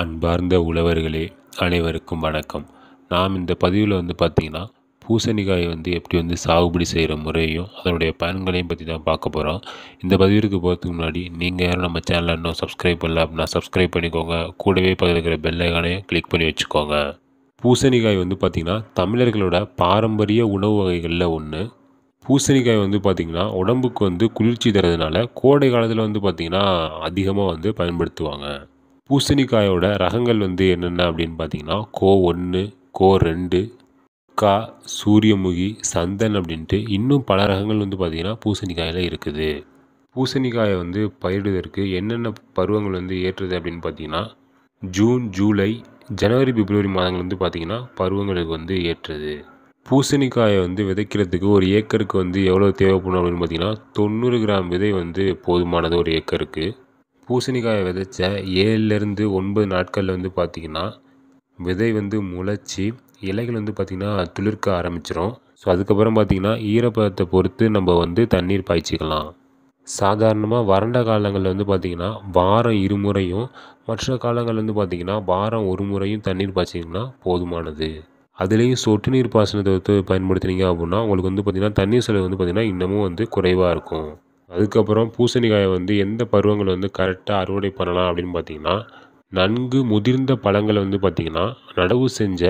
அன்பார்ந்த உழவர்களே அனைவருக்கும் வணக்கம் நாம் இந்த பதிவில் வந்து பார்த்திங்கன்னா பூசணிக்காயை வந்து எப்படி வந்து சாகுபடி செய்கிற முறையும் அதனுடைய பயன்களையும் பற்றி தான் பார்க்க போகிறோம் இந்த பதிவிற்கு போகிறதுக்கு முன்னாடி நீங்கள் யாரும் நம்ம சேனலில் இன்னும் சப்ஸ்கிரைப் பண்ணல அப்படின்னா சப்ஸ்கிரைப் பண்ணிக்கோங்க கூடவே பகிர்கிற பெல்லைக்கானையும் கிளிக் பண்ணி வச்சுக்கோங்க பூசணிக்காய் வந்து பார்த்திங்கன்னா தமிழர்களோட பாரம்பரிய உணவு வகைகளில் ஒன்று பூசணிக்காய் வந்து பார்த்திங்கன்னா உடம்புக்கு வந்து குளிர்ச்சி தரதுனால கோடை காலத்தில் வந்து பார்த்திங்கன்னா அதிகமாக வந்து பயன்படுத்துவாங்க பூசணிக்காயோட ரகங்கள் வந்து என்னென்ன அப்படின்னு பார்த்தீங்கன்னா கோ ஒன்று கோ ரெண்டு கா சூரியமுகி சந்தன் அப்படின்ட்டு இன்னும் பல ரகங்கள் வந்து பார்த்திங்கன்னா பூசணிக்காயில் இருக்குது பூசணிக்காயை வந்து பயிரிடுவதற்கு என்னென்ன பருவங்கள் வந்து ஏற்றுது அப்படின்னு பார்த்தீங்கன்னா ஜூன் ஜூலை ஜனவரி பிப்ரவரி மாதங்கள் வந்து பார்த்திங்கன்னா பருவங்களுக்கு வந்து ஏற்றுது பூசணிக்காயை வந்து விதைக்கிறதுக்கு ஒரு ஏக்கருக்கு வந்து எவ்வளோ தேவைப்படும் அப்படின்னு பார்த்திங்கன்னா தொண்ணூறு கிராம் விதை வந்து போதுமானது ஒரு ஏக்கருக்கு பூசணிக்காயை விதைச்ச ஏழுலேருந்து ஒன்பது நாட்களில் வந்து பார்த்திங்கன்னா விதை வந்து முளைச்சி இலைகள் வந்து பார்த்திங்கன்னா துளிர்க்க ஆரம்பிச்சிடும் ஸோ அதுக்கப்புறம் பார்த்திங்கன்னா ஈரப்பதத்தை பொறுத்து நம்ம வந்து தண்ணீர் பாய்ச்சிக்கலாம் சாதாரணமாக வறண்ட காலங்களில் வந்து பார்த்திங்கன்னா வாரம் இருமுறையும் மற்ற காலங்களில் வந்து பார்த்திங்கன்னா வாரம் ஒரு முறையும் தண்ணீர் பாய்ச்சிங்கன்னா போதுமானது அதுலேயும் சொட்டு நீர் பாசனத்தை வந்து பயன்படுத்துனீங்க அப்படின்னா உங்களுக்கு வந்து பார்த்திங்கன்னா தண்ணீர் செலவு வந்து பார்த்திங்கன்னா இன்னமும் வந்து குறைவாக இருக்கும் அதுக்கப்புறம் பூசணிக்காயை வந்து எந்த பருவங்கள் வந்து கரெக்டாக அறுவடை பண்ணலாம் அப்படின்னு பார்த்தீங்கன்னா நன்கு முதிர்ந்த பழங்களை வந்து பார்த்திங்கன்னா நடவு செஞ்ச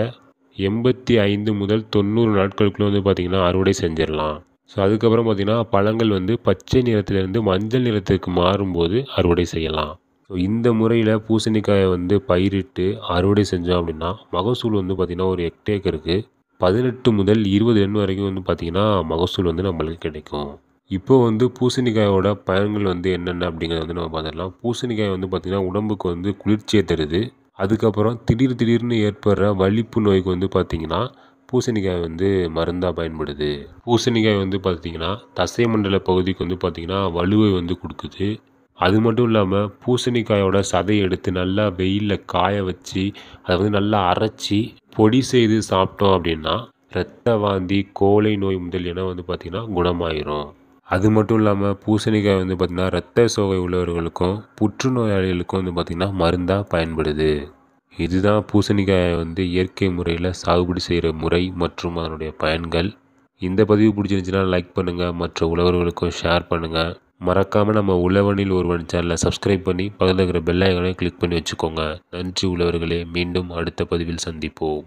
எண்பத்தி ஐந்து முதல் தொண்ணூறு நாட்களுக்குள்ளே வந்து பார்த்திங்கன்னா அறுவடை செஞ்சிடலாம் ஸோ அதுக்கப்புறம் பார்த்திங்கன்னா பழங்கள் வந்து பச்சை நிறத்திலேருந்து மஞ்சள் நிறத்துக்கு மாறும்போது அறுவடை செய்யலாம் ஸோ இந்த முறையில் பூசணிக்காயை வந்து பயிரிட்டு அறுவடை செஞ்சோம் அப்படின்னா மகசூல் வந்து பார்த்திங்கன்னா ஒரு ஹெக்டேக்கருக்கு பதினெட்டு முதல் இருபது எண் வரைக்கும் வந்து பார்த்திங்கன்னா மகசூல் வந்து நம்மளுக்கு கிடைக்கும் இப்போ வந்து பூசணிக்காயோட பயன்கள் வந்து என்னென்ன அப்படிங்கிறத வந்து நம்ம பார்த்துக்கலாம் பூசணிக்காய் வந்து பார்த்திங்கன்னா உடம்புக்கு வந்து குளிர்ச்சியை தருது அதுக்கப்புறம் திடீர் திடீர்னு ஏற்படுற வலிப்பு நோய்க்கு வந்து பார்த்திங்கன்னா பூசணிக்காய் வந்து மருந்தாக பயன்படுது பூசணிக்காய் வந்து பார்த்திங்கன்னா தசை மண்டல பகுதிக்கு வந்து பார்த்திங்கன்னா வலுவை வந்து கொடுக்குது அது மட்டும் இல்லாமல் பூசணிக்காயோட சதையை எடுத்து நல்லா வெயிலில் காய வச்சு அதை வந்து நல்லா அரைச்சி பொடி செய்து சாப்பிட்டோம் அப்படின்னா இரத்த வாந்தி கோழை நோய் முதலியன வந்து பார்த்திங்கன்னா குணமாயிரும் அது மட்டும் இல்லாமல் பூசணிக்காய் வந்து பார்த்திங்கன்னா ரத்த சோகை உள்ளவர்களுக்கும் புற்றுநோயாளிகளுக்கும் வந்து பார்த்திங்கன்னா மருந்தாக பயன்படுது இதுதான் பூசணிக்காயை வந்து இயற்கை முறையில் சாகுபடி செய்கிற முறை மற்றும் அதனுடைய பயன்கள் இந்த பதிவு பிடிச்சிருந்துச்சுன்னா லைக் பண்ணுங்கள் மற்ற உழவர்களுக்கும் ஷேர் பண்ணுங்கள் மறக்காமல் நம்ம உழவனில் ஒருவன் சேனலை சப்ஸ்கிரைப் பண்ணி பக்கத்தில் இருக்கிற பெல்லைக்கனை கிளிக் பண்ணி வச்சுக்கோங்க நன்றி உழவர்களே மீண்டும் அடுத்த பதிவில் சந்திப்போம்